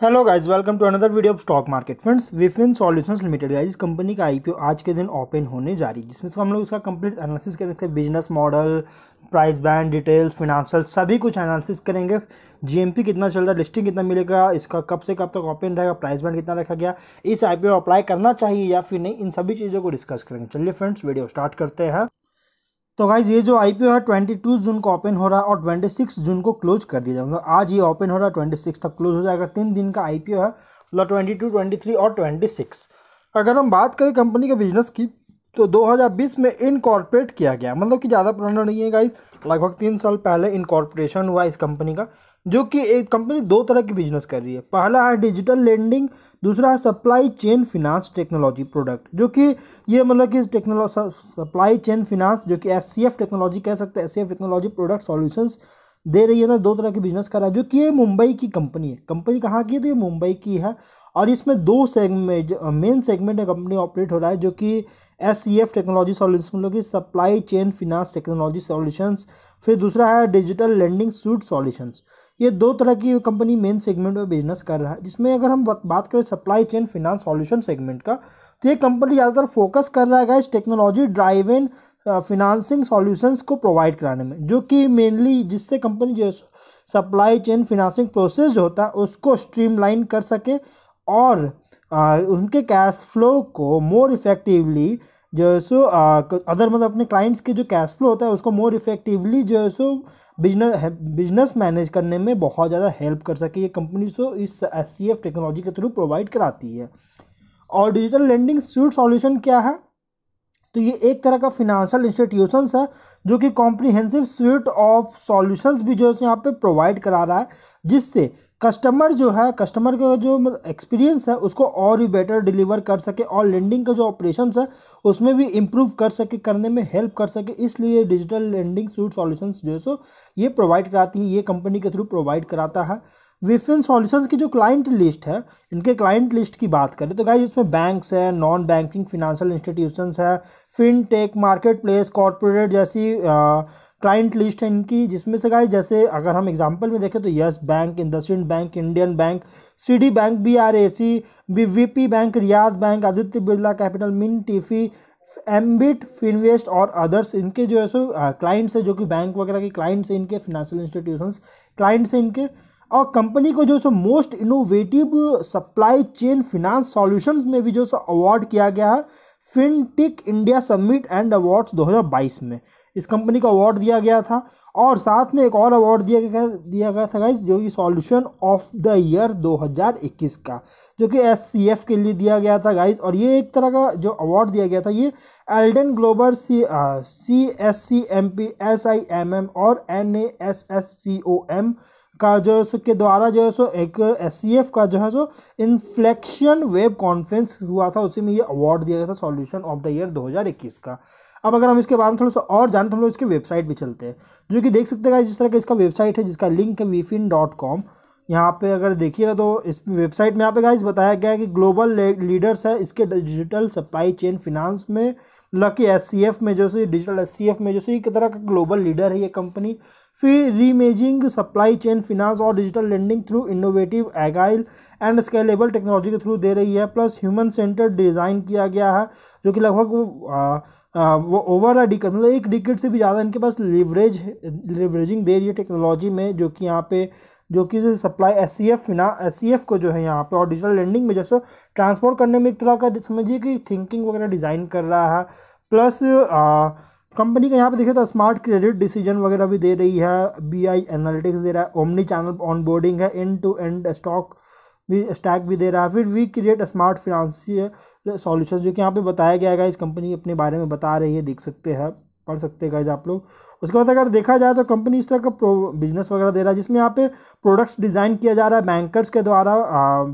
hello guys welcome to another video of stock market friends Veefin Solutions Limited guys इस company का IPO आज के दिन ओपन होने जा रही है जिसमें से हम लोग इसका कंप्लीट एनालिसिस करेंगे business model price band details financial सभी कुछ एनालिसिस करेंगे जीएमपी कितना चल रहा है लिस्टिंग कितना मिलेगा इसका कब से कब तक ओपन रहेगा प्राइस बैंड कितना रखा गया इस आईपीओ अप्लाई करना चाहिए या फिर नहीं इन सभी चीज़ों को डिस्कस करेंगे चलिए फ्रेंड्स वीडियो स्टार्ट करते हैं तो गाइज़ ये जो आई पी ओ है ट्वेंटी टू जून को ओपन हो रहा है और ट्वेंटी सिक्स जून को क्लोज कर दिया जाएगा मतलब आज ये ओपन हो रहा है ट्वेंटी सिक्स तक क्लोज हो जाएगा तीन दिन का आई पी ओ है मतलब ट्वेंटी टू ट्वेंटी थ्री और ट्वेंटी सिक्स अगर हम बात करें कंपनी के बिजनेस की तो 2020 में इनकॉर्पोरेट किया गया मतलब कि ज़्यादा पुराना नहीं है गाइज लगभग तीन साल पहले इनकॉर्पोरेशन हुआ इस कंपनी का जो कि एक कंपनी दो तरह की बिजनेस कर रही है पहला है डिजिटल लेंडिंग दूसरा है supply chain finance technology product जो कि ये मतलब कि टेक्नोलॉजी सप्लाई चेन फिनांस जो कि एस टेक्नोलॉजी कह सकते हैं एस टेक्नोलॉजी प्रोडक्ट सॉल्यूशंस दे रही है ना दो तरह की बिजनेस कर रहा है जो कि ये मुंबई की कंपनी है कंपनी कहाँ की है तो ये मुंबई की है और इसमें दो सेगमेंट मेन सेगमेंट में कंपनी ऑपरेट हो रहा है जो कि S C F technology solution मतलब कि supply chain finance technology solutions फिर दूसरा है डिजिटल लैंडिंग सूट सॉल्यूशंस ये दो तरह की कंपनी मेन सेगमेंट में बिजनेस कर रहा है जिसमें अगर हम बात करें supply chain finance solution segment का तो ये कंपनी ज़्यादातर फोकस कर रहा है इस technology drive in financing solutions को प्रोवाइड कराने में जो कि मेनली जिससे कंपनी जो सप्लाई चेन फिनांसिंग प्रोसेस जो होता है उसको स्ट्रीमलाइन कर सके और आ, uh, उनके कैश फ्लो को मोर इफेक्टिवली जो है सो अदर मतलब अपने क्लाइंट्स के जो कैश फ्लो होता है उसको मोर इफेक्टिवली जो है सो बिजनेस बिजनेस मैनेज करने में बहुत ज़्यादा हेल्प कर सके ये कंपनी सो इस एस टेक्नोलॉजी के थ्रू प्रोवाइड कराती है और डिजिटल लेंडिंग सूट सॉल्यूशन क्या है तो ये एक तरह का फिनेंशियल इंस्टीट्यूशंस है जो कि कॉम्प्रीहेंसिव स्वीट ऑफ सॉल्यूशंस भी जो है यहाँ पे प्रोवाइड करा रहा है जिससे कस्टमर जो है कस्टमर का जो एक्सपीरियंस मतलब है उसको और भी बेटर डिलीवर कर सके और लेंडिंग का जो ऑपरेशन है उसमें भी इम्प्रूव कर सके करने में हेल्प कर सके इसलिए डिजिटल लेंडिंग सूट सॉल्यूशंस जो है सो ये प्रोवाइड कराती है ये कंपनी के थ्रू प्रोवाइड कराता है विफिन सॉल्यूशंस की जो क्लाइंट लिस्ट है इनके क्लाइंट लिस्ट की बात करें तो गाइज इसमें बैंक्स है नॉन बैंकिंग फिनेंशियल इंस्टीट्यूशंस है फिनटेक मार्केट प्लेस कॉरपोरेट जैसी क्लाइंट लिस्ट है इनकी जिसमें से गाइज जैसे अगर हम एग्जांपल में देखें तो Yes Bank IndusInd Bank Indian Bank D Bank B R A C BVP Bank Riyad Bank Aditya Birla Capital Mintifi Ambit Finvest और अदर्स इनके जो है सो क्लाइंट्स है जो कि बैंक वगैरह के क्लाइंट्स हैं इनके फिनेंशियल इंस्टीट्यूशंस क्लाइंट्स हैं इनके और कंपनी को जो so most innovative supply chain finance solutions में भी जो सो अवार्ड किया गया है Fintech India Summit and Awards 2022 में इस कंपनी को अवार्ड दिया गया था और साथ में एक और अवार्ड दिया गया दिया गया था गाइज जो कि सॉल्यूशन ऑफ द ईयर 2021 का जो कि एस के लिए दिया गया था गाइज और ये एक तरह का जो अवार्ड दिया गया था ये Elden Global C C S C M P S I M M और N A S S C O M का जो है सो के द्वारा जो है सो एक एस का जो है सो इन्फ्लेक्शन वेब कॉन्फ्रेंस हुआ था उसी में ये अवार्ड दिया गया था सॉल्यूशन ऑफ द ईयर 2021 का अब अगर हम इसके बारे में थोड़ा सा और जानते हैं तो हम लोग इसके वेबसाइट भी चलते हैं जो कि देख सकते हैं जिस तरह का इसका वेबसाइट है जिसका लिंक है वीफिन डॉट कॉम यहाँ पे अगर देखिएगा तो इस वेबसाइट में यहाँ पे गाइस बताया गया है कि ग्लोबल लीडर्स है इसके डिजिटल सप्लाई चेन फिनांस में मतलब कि एस में जो सो डिजिटल एस में जो सो एक तरह का ग्लोबल लीडर है ये कंपनी फिर रीमेजिंग सप्लाई चेन फिनांस और digital lending through innovative agile and scalable technology के थ्रू दे रही है प्लस ह्यूमन सेंटर डिज़ाइन किया गया है जो कि लगभग वो ओवर आ डिकेड मतलब एक डिकट से भी ज़्यादा इनके पास लिवरेज लिवरेजिंग दे रही है टेक्नोलॉजी में जो कि यहाँ पे जो कि सप्लाई एस सी एफ फिना एस सी एफ को जो है यहाँ पे और डिजिटल लैंडिंग में जैसे ट्रांसपोर्ट करने में एक तरह का समझिए कि थिंकिंग वगैरह डिज़ाइन कर रहा है प्लस आ, कंपनी का यहाँ पे देखिए तो स्मार्ट क्रेडिट डिसीजन वगैरह भी दे रही है बीआई एनालिटिक्स दे रहा है ओमनी चैनल ऑनबोर्डिंग है एंड टू एंड स्टॉक भी स्टैक भी दे रहा है फिर we create smart finance solution जो कि यहाँ पे बताया गया है इस कंपनी अपने बारे में बता रही है देख सकते हैं पढ़ सकते हैं गाइज आप लोग उसके बाद अगर देखा जाए तो कंपनी इस तरह का बिजनेस वगैरह दे रहा है जिसमें यहाँ पे प्रोडक्ट्स डिज़ाइन किया जा रहा है बैंकर्स के द्वारा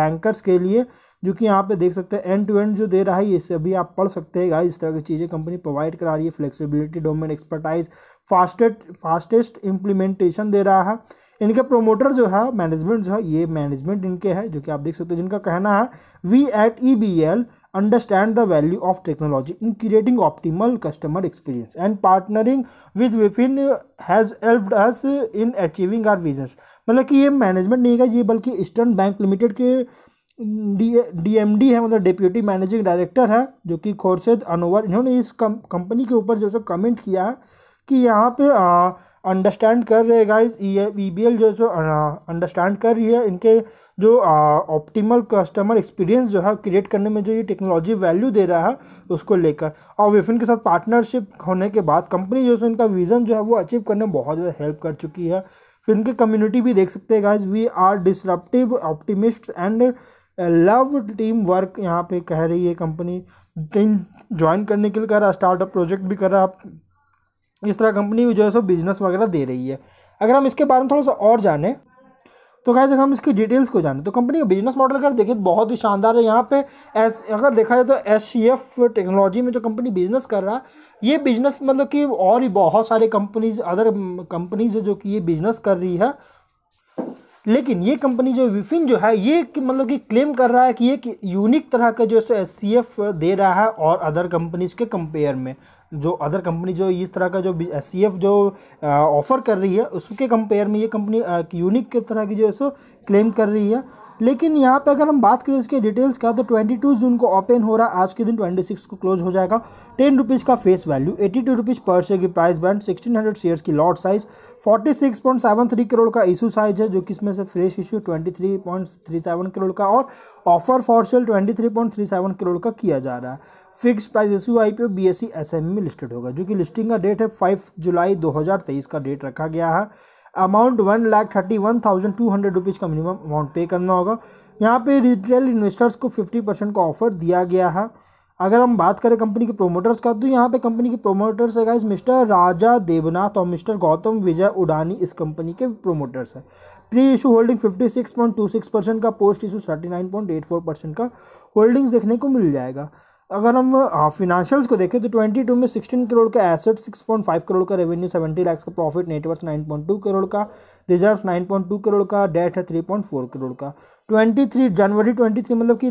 बैंकर्स के लिए जो कि यहाँ पे देख सकते हैं एंड टू एंड जो दे रहा है ये सभी आप पढ़ सकते हैं गाइस इस तरह की चीज़ें कंपनी प्रोवाइड करा रही है flexibility domain expertise fastest fastest implementation दे रहा है इनके प्रोमोटर जो है मैनेजमेंट जो है ये मैनेजमेंट इनके है जो कि आप देख सकते हैं जिनका कहना है we at E B L understand the value of technology in creating optimal customer experience and partnering with Veefin has helped us in achieving our vision मतलब कि ये मैनेजमेंट नहीं है ये बल्कि ईस्टर्न बैंक लिमिटेड के डी डी एम डी है मतलब डिप्यूटी मैनेजिंग डायरेक्टर है जो कि खोरसेद अनोवर इन्होंने इस कंपनी के ऊपर जो सो कमेंट किया है कि यहाँ पे आ, अंडरस्टैंड कर रहे गाइस ये ई e जो है सो अंडरस्टैंड कर रही है इनके जो ऑप्टिमल कस्टमर एक्सपीरियंस जो है क्रिएट करने में जो ये टेक्नोलॉजी वैल्यू दे रहा है उसको लेकर और विफिन के साथ पार्टनरशिप होने के बाद कंपनी जो है इनका विज़न जो है वो अचीव करने में बहुत ज़्यादा हेल्प कर चुकी है फिर इनकी कम्युनिटी भी देख सकते हैं guys we are disruptive optimist and love team work यहाँ पे कह रही है कंपनी टीम ज्वाइन करने के लिए कर रहा है स्टार्टअप प्रोजेक्ट भी कर रहा है इस तरह कंपनी भी जो है सो बिजनेस वगैरह दे रही है अगर हम इसके बारे में थोड़ा सा और जाने तो खैर जब हम इसकी डिटेल्स को जाने तो कंपनी का बिजनेस मॉडल अगर देखिए बहुत ही शानदार है यहाँ पे एस अगर देखा जाए तो एस टेक्नोलॉजी में जो कंपनी बिजनेस कर रहा है ये बिजनेस मतलब कि और ही बहुत सारे कंपनीज अदर कंपनीज है जो कि ये बिजनेस कर रही है लेकिन ये कंपनी जो विफिन जो है ये मतलब कि क्लेम कर रहा है कि एक यूनिक तरह का जो है एस दे रहा है और अदर कंपनीज़ के कंपेयर में जो अदर कंपनी जो इस तरह का जो एस जो ऑफ़र कर रही है उसके कंपेयर में ये कंपनी यूनिक तरह की जो है सो क्लेम कर रही है लेकिन यहाँ पे अगर हम बात करें इसके डिटेल्स का तो 22 जून को ओपन हो रहा है आज के दिन 26 को क्लोज हो जाएगा टेन रुपीज़ का face value eighty two rupees पर शेयर की प्राइस बैंड हंड्रेड शेयर्स की लॉट साइज थ्री करोड़ का इशू साइज है जो कि इसमें से फ्रेश इशू सेवन करोड़ का और offer for sale seven crore का किया जा रहा है fix price issue I P O B S C S M में लिस्टेड होगा जो कि लिस्टिंग का डेट है फाइव जुलाई 2023 का डेट रखा गया है amount one lakh thirty one thousand two hundred rupees का मिनिमम अमाउंट पे करना होगा यहाँ पे रिटेल इन्वेस्टर्स को फिफ्टी परसेंट का ऑफर दिया गया है अगर हम बात करें कंपनी के प्रोमोटर्स का तो यहाँ पे कंपनी के प्रोमोटर्स है गाइज मिस्टर राजा देवनाथ और मिस्टर गौतम विजय उडानी इस कंपनी के प्रोमोटर्स हैं pre issue holding fifty six point two six percent का post issue thirty nine point eight four percent का होल्डिंग्स देखने को मिल जाएगा अगर हम फिनेंशियल्स को देखें तो 22 में 16 करोड़ का एसेट 6.5 करोड़ का रेवेन्यू 70 लाख का प्रॉफिट नेटवर्थ 9.2 करोड़ का पॉइंट 9.2 करोड़ का डेट है 3.4 करोड़ का ट्वेंटी थ्री जनवरी ट्वेंटी थ्री मतलब कि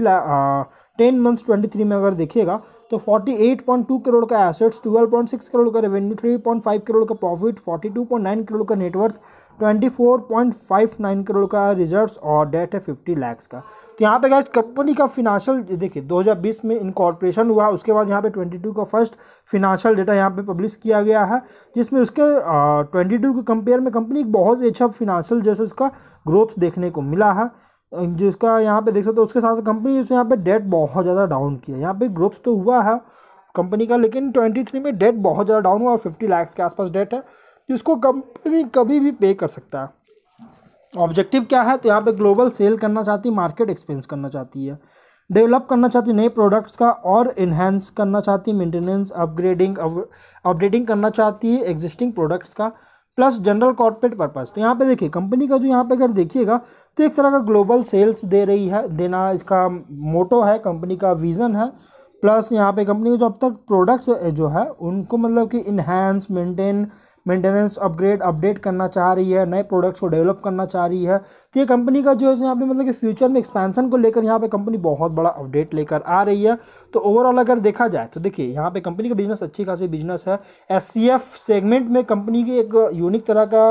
टेन मंथ्स ट्वेंटी थ्री में अगर देखिएगा तो forty eight point two crore का assets twelve point six crore का revenue three point five crore का profit forty two point nine crore का net worth twenty four point five nine crore का रिजर्व्स और डेट है फिफ्टी लैक्स का तो यहाँ पे गैस कंपनी का फिनांशियल देखिए 2020 में इनकॉर्पोरेशन हुआ उसके बाद यहाँ पे 22 का फर्स्ट फिनांशियल डेटा यहाँ पे पब्लिश किया गया है जिसमें उसके ट्वेंटी टू के कंपेयर में कंपनी एक बहुत ही अच्छा फिनेंशियल जैसे उसका ग्रोथ देखने को मिला है जिसका यहाँ पे देख सकते हो उसके साथ कंपनी उसने यहाँ पे डेट बहुत ज़्यादा डाउन किया यहाँ पे ग्रोथ तो हुआ है कंपनी का लेकिन ट्वेंटी थ्री में डेट बहुत ज़्यादा डाउन हुआ और फिफ्टी लैक्स के आसपास डेट है जिसको कंपनी कभी भी पे कर सकता है ऑब्जेक्टिव क्या है तो यहाँ पे ग्लोबल सेल करना चाहती है मार्केट एक्सपेंस करना चाहती है डेवलप करना चाहती नए प्रोडक्ट्स का और इन्हेंस करना चाहती मेंटेनेंस अपग्रेडिंग अपडेटिंग करना चाहती है एग्जिस्टिंग प्रोडक्ट्स का प्लस जनरल कॉर्पोरेट पर्पस तो यहाँ पे देखिए कंपनी का जो यहाँ पे अगर देखिएगा तो एक तरह का ग्लोबल सेल्स दे रही है देना इसका मोटो है कंपनी का विज़न है प्लस यहाँ पे कंपनी जो अब तक प्रोडक्ट्स जो है उनको मतलब कि enhance maintain maintenance upgrade update करना चाह रही है नए प्रोडक्ट्स को डेवलप करना चाह रही है तो ये कंपनी का जो है यहाँ पे मतलब कि फ्यूचर में एक्सपेंशन को लेकर यहाँ पे कंपनी बहुत बड़ा अपडेट लेकर आ रही है तो ओवरऑल अगर देखा जाए तो देखिए यहाँ पे कंपनी का बिजनेस अच्छी खासी बिजनेस है एस सेगमेंट में कंपनी की एक यूनिक तरह का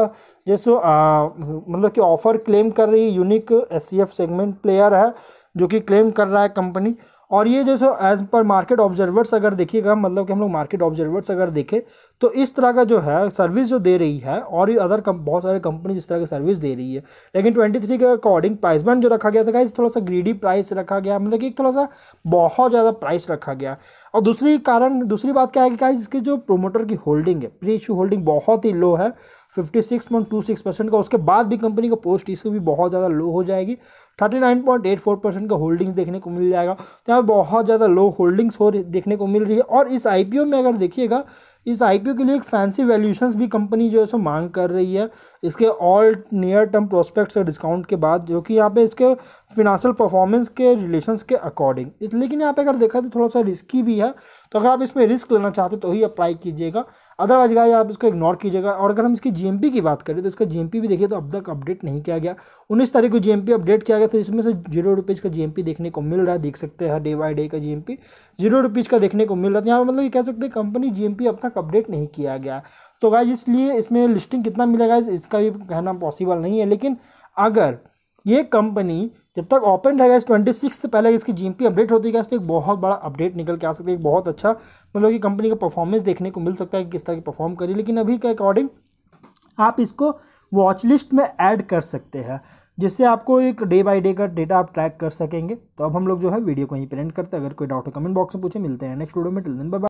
जैसे मतलब कि ऑफर क्लेम कर रही है यूनिक एस सेगमेंट प्लेयर है जो कि क्लेम कर रहा है कंपनी और ये जैसे एज पर मार्केट ऑब्जर्वर्स अगर देखिएगा मतलब कि हम लोग मार्केट ऑब्जर्वर्स अगर देखें तो इस तरह का जो है सर्विस जो दे रही है और ये अदर कम, बहुत सारे कंपनी इस तरह की सर्विस दे रही है लेकिन ट्वेंटी थ्री के अकॉर्डिंग प्राइस बैंड जो रखा गया था इस थोड़ा सा ग्रीडी प्राइस रखा गया मतलब कि थोड़ा सा बहुत ज़्यादा प्राइस रखा गया और दूसरी कारण दूसरी बात क्या है कि इसकी जो प्रोमोटर की होल्डिंग है प्री इशू होल्डिंग बहुत ही लो है 56.26 परसेंट का उसके बाद भी कंपनी का पोस्ट इसको भी बहुत ज़्यादा लो हो जाएगी 39.84 परसेंट का होल्डिंग्स देखने को मिल जाएगा तो यहाँ बहुत ज़्यादा लो होल्डिंग्स हो देखने को मिल रही है और इस आई में अगर देखिएगा इस आई के लिए एक फैंसी वैल्यूशंस भी कंपनी जो है सो मांग कर रही है इसके ऑल नियर टर्म प्रोस्पेक्ट्स और डिस्काउंट के बाद जो कि यहाँ पे इसके फिनांशियल परफॉर्मेंस के रिलेशंस के अकॉर्डिंग लेकिन यहाँ पे अगर देखा तो थोड़ा सा रिस्की भी है तो अगर आप इसमें रिस्क लेना चाहते तो ही अप्लाई कीजिएगा अदरवाइज गाइस आप इसको इग्नोर कीजिएगा और अगर हम इसकी जीएमपी की बात करें तो इसका जीएमपी भी देखिए तो अब तक अपडेट नहीं किया गया उन्नीस तारीख को जीएमपी अपडेट किया गया तो इसमें से जीरो रुपीज़ का जीएमपी देखने को मिल रहा है देख सकते हैं डे बाई डे का जीएमपी जीरो रुपीज़ का देखने को मिल रहा था तो यहाँ मतलब ये कह सकते हैं कंपनी जी अब तक अपडेट नहीं किया गया तो गाइज इसलिए इसमें लिस्टिंग कितना मिलेगा इसका भी कहना पॉसिबल नहीं है लेकिन अगर ये कंपनी जब तक ओपन रहेगा इस ट्वेंटी सिक्स से पहले इसकी जी अपडेट होती है तो एक बहुत बड़ा अपडेट निकल के आ सकता है एक बहुत अच्छा मतलब कि कंपनी का परफॉर्मेंस देखने को मिल सकता है कि किस तरह की परफॉर्म करी लेकिन अभी के अकॉर्डिंग आप इसको वॉच लिस्ट में ऐड कर सकते हैं जिससे आपको एक डे बाय डे का डेटा आप ट्रैक कर सकेंगे तो अब हम लोग जो है वीडियो को यहीं प्रिंट करते हैं अगर कोई डाउट हो कमेंट बॉक्स में पूछे मिलते हैं नेक्स्ट वीडियो में टिल दिन बाय